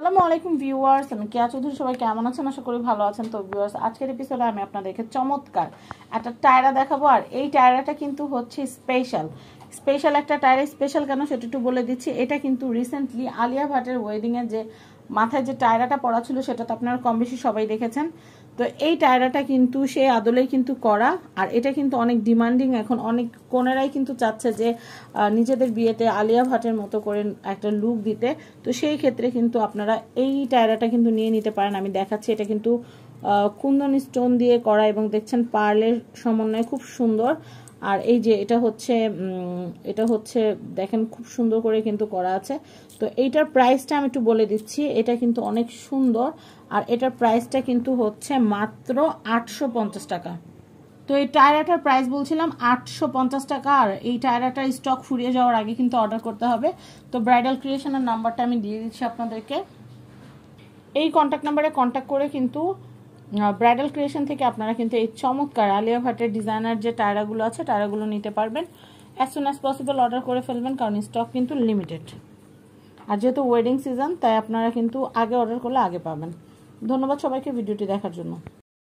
আসসালামু আলাইকুম ভিউয়ার্স আমি কেয়া চৌধুরী সবাই কেমন আছেন আশা করি ভালো আছেন তো ভিউয়ার্স আজকের এপিসোডে আমি আপনাদেরকে চমৎকার একটা টায়রা দেখাবো আর এই টায়রাটা কিন্তু হচ্ছে স্পেশাল স্পেশাল একটা টায়রা স্পেশাল কেন সেটা একটু বলে দিচ্ছি এটা কিন্তু রিসেন্টলি আলিয়া ভাটের ওয়েডিংয়ের যে মাথায় যে টায়রাটা পরা ছিল সেটা তো আপনারা কম বেশি সবাই দেখেছেন তো এই টায়রাটা কিন্তু সে আদলেই কিন্তু করা আর এটা কিন্তু অনেক ডিমান্ডিং এখন অনেক কোনেরাই কিন্তু চাচ্ছে যে নিজেদের বিয়েতে আলিয়া ভাটের মতো করে একটা লুক দিতে তো সেই ক্ষেত্রে কিন্তু আপনারা এই টায়রাটা কিন্তু নিয়ে নিতে পারেন আমি দেখাচ্ছি এটা কিন্তু কুন্দন স্টোন দিয়ে করা এবং দেখছেন পার্লের সমন্বয়ে খুব সুন্দর আর এই যে এটা হচ্ছে এটা হচ্ছে দেখেন খুব সুন্দর করে কিন্তু করা আছে তো এইটার প্রাইসটা আমি একটু বলে দিচ্ছি এটা কিন্তু অনেক সুন্দর আর এটার প্রাইসটা কিন্তু হচ্ছে মাত্র আটশো টাকা তো এই টায়রাটার প্রাইস বলছিলাম আটশো পঞ্চাশ টাকা আর এই টায়রাটার স্টক ফুরিয়ে যাওয়ার আগে কিন্তু অর্ডার করতে হবে তো ব্রাইডাল ক্রিয়েশনের নাম্বারটা আমি দিয়ে দিচ্ছি আপনাদেরকে এই কন্ট্যাক্ট নাম্বারে কন্ট্যাক্ট করে কিন্তু ব্রাইডাল ক্রিয়েশন থেকে আপনারা কিন্তু এই চমৎকার আলিয়া ভাটের ডিজাইনার যে টায়রাগুলো আছে টায়রাগুলো নিতে পারবেন as soon as possible order করে ফেলবেন কারণ স্টক কিন্তু লিমিটেড আর যেহেতু ওয়েডিং সিজন তাই আপনারা কিন্তু আগে অর্ডার করলে আগে পাবেন ধন্যবাদ সবাইকে ভিডিওটি দেখার জন্য